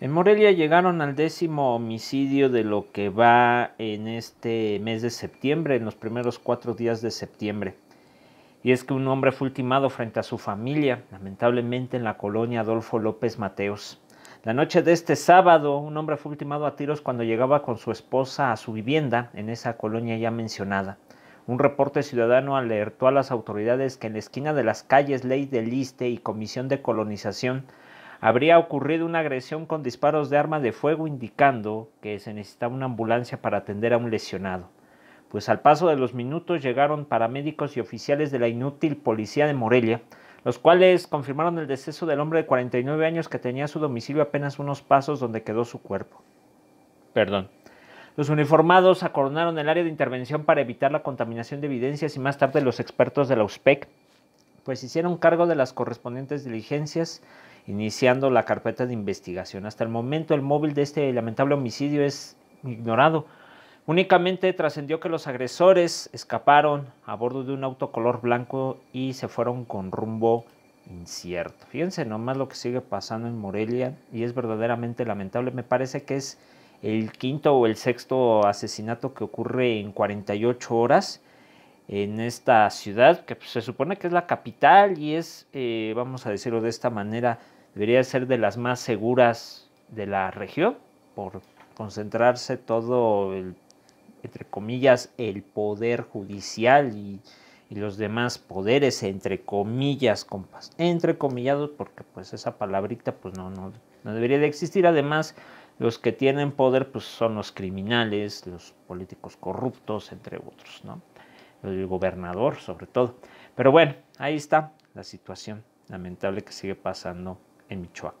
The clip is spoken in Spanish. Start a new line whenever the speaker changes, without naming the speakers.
En Morelia llegaron al décimo homicidio de lo que va en este mes de septiembre, en los primeros cuatro días de septiembre. Y es que un hombre fue ultimado frente a su familia, lamentablemente en la colonia Adolfo López Mateos. La noche de este sábado, un hombre fue ultimado a tiros cuando llegaba con su esposa a su vivienda en esa colonia ya mencionada. Un reporte ciudadano alertó a las autoridades que en la esquina de las calles Ley del Liste y Comisión de Colonización habría ocurrido una agresión con disparos de armas de fuego indicando que se necesitaba una ambulancia para atender a un lesionado. Pues al paso de los minutos llegaron paramédicos y oficiales de la inútil policía de Morelia, los cuales confirmaron el deceso del hombre de 49 años que tenía su domicilio apenas unos pasos donde quedó su cuerpo. Perdón. Los uniformados acordonaron el área de intervención para evitar la contaminación de evidencias y más tarde los expertos de la USPEC pues hicieron cargo de las correspondientes diligencias iniciando la carpeta de investigación. Hasta el momento el móvil de este lamentable homicidio es ignorado. Únicamente trascendió que los agresores escaparon a bordo de un auto color blanco y se fueron con rumbo incierto. Fíjense nomás lo que sigue pasando en Morelia y es verdaderamente lamentable. Me parece que es el quinto o el sexto asesinato que ocurre en 48 horas en esta ciudad, que pues, se supone que es la capital y es, eh, vamos a decirlo de esta manera, debería ser de las más seguras de la región, por concentrarse todo, entre comillas, el poder judicial y, los demás poderes, entre comillas, compas, entre comillados, porque pues esa palabrita pues no, no, no debería de existir, además los que tienen poder pues son los criminales, los políticos corruptos, entre otros, ¿no? el gobernador sobre todo. Pero bueno, ahí está la situación lamentable que sigue pasando en Michoacán.